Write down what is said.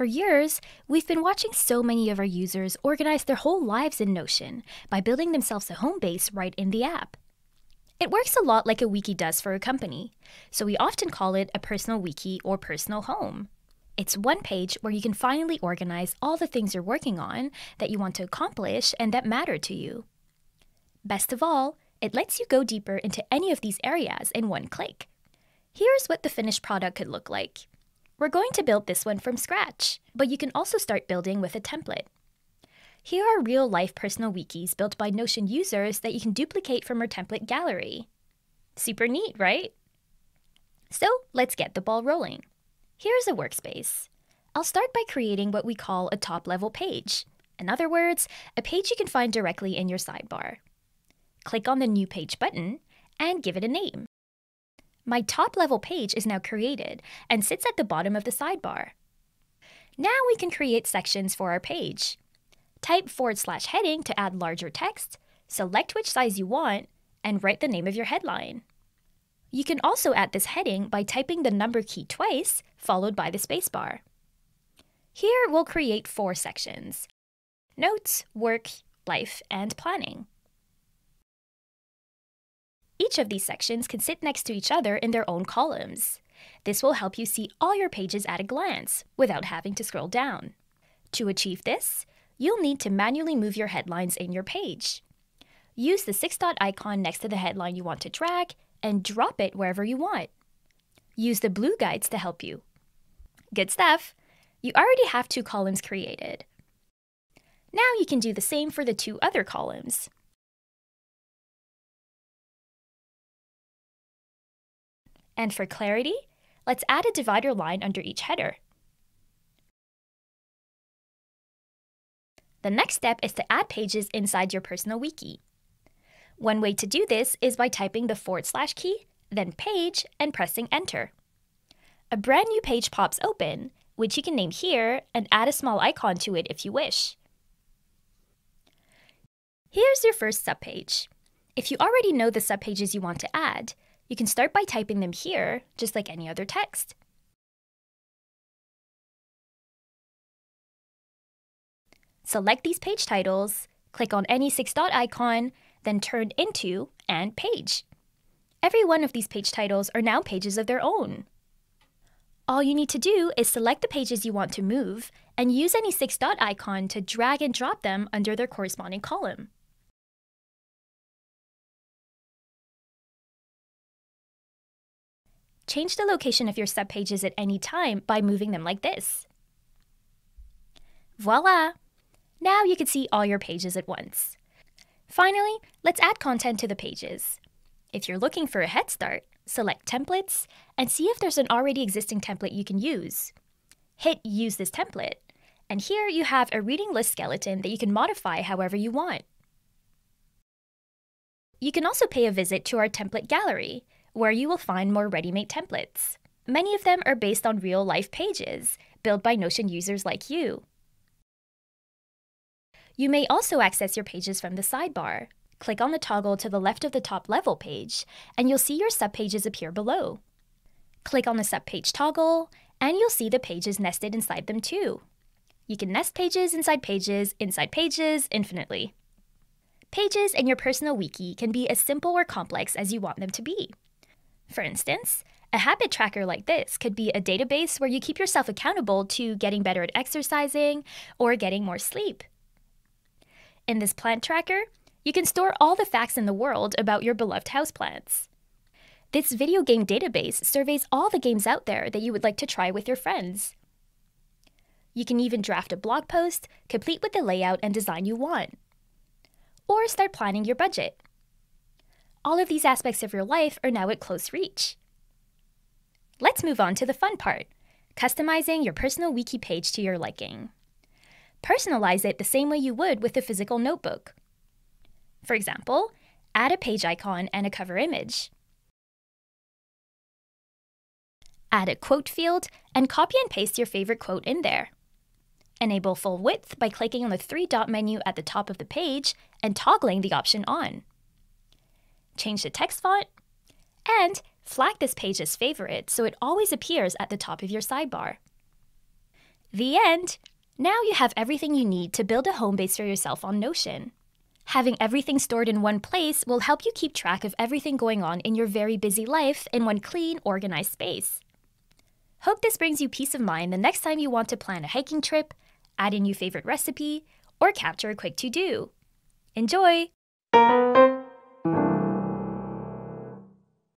For years, we've been watching so many of our users organize their whole lives in Notion by building themselves a home base right in the app. It works a lot like a wiki does for a company, so we often call it a personal wiki or personal home. It's one page where you can finally organize all the things you're working on that you want to accomplish and that matter to you. Best of all, it lets you go deeper into any of these areas in one click. Here's what the finished product could look like. We're going to build this one from scratch, but you can also start building with a template. Here are real-life personal wikis built by Notion users that you can duplicate from our template gallery. Super neat, right? So let's get the ball rolling. Here's a workspace. I'll start by creating what we call a top-level page. In other words, a page you can find directly in your sidebar. Click on the New Page button and give it a name my top level page is now created and sits at the bottom of the sidebar. Now we can create sections for our page. Type forward slash heading to add larger text, select which size you want, and write the name of your headline. You can also add this heading by typing the number key twice, followed by the spacebar. Here we'll create four sections, Notes, Work, Life, and Planning. Each of these sections can sit next to each other in their own columns. This will help you see all your pages at a glance without having to scroll down. To achieve this, you'll need to manually move your headlines in your page. Use the six-dot icon next to the headline you want to drag and drop it wherever you want. Use the blue guides to help you. Good stuff! You already have two columns created. Now you can do the same for the two other columns. And for clarity, let's add a divider line under each header. The next step is to add pages inside your personal wiki. One way to do this is by typing the forward slash key, then page, and pressing enter. A brand new page pops open, which you can name here and add a small icon to it if you wish. Here's your first subpage. If you already know the subpages you want to add, you can start by typing them here, just like any other text. Select these page titles, click on any six dot icon, then turn into and page. Every one of these page titles are now pages of their own. All you need to do is select the pages you want to move and use any six dot icon to drag and drop them under their corresponding column. Change the location of your subpages at any time by moving them like this. Voila! Now you can see all your pages at once. Finally, let's add content to the pages. If you're looking for a head start, select Templates and see if there's an already existing template you can use. Hit Use this template, and here you have a reading list skeleton that you can modify however you want. You can also pay a visit to our template gallery, where you will find more ready made templates. Many of them are based on real life pages, built by Notion users like you. You may also access your pages from the sidebar. Click on the toggle to the left of the top level page, and you'll see your subpages appear below. Click on the subpage toggle, and you'll see the pages nested inside them too. You can nest pages inside pages, inside pages, infinitely. Pages in your personal wiki can be as simple or complex as you want them to be. For instance, a habit tracker like this could be a database where you keep yourself accountable to getting better at exercising or getting more sleep. In this plant tracker, you can store all the facts in the world about your beloved houseplants. This video game database surveys all the games out there that you would like to try with your friends. You can even draft a blog post, complete with the layout and design you want. Or start planning your budget all of these aspects of your life are now at close reach. Let's move on to the fun part customizing your personal wiki page to your liking. Personalize it the same way you would with a physical notebook. For example, add a page icon and a cover image. Add a quote field and copy and paste your favorite quote in there. Enable full width by clicking on the three dot menu at the top of the page and toggling the option on change the text font, and flag this page as favorite so it always appears at the top of your sidebar. The end! Now you have everything you need to build a home base for yourself on Notion. Having everything stored in one place will help you keep track of everything going on in your very busy life in one clean, organized space. Hope this brings you peace of mind the next time you want to plan a hiking trip, add a new favorite recipe, or capture a quick to do. Enjoy!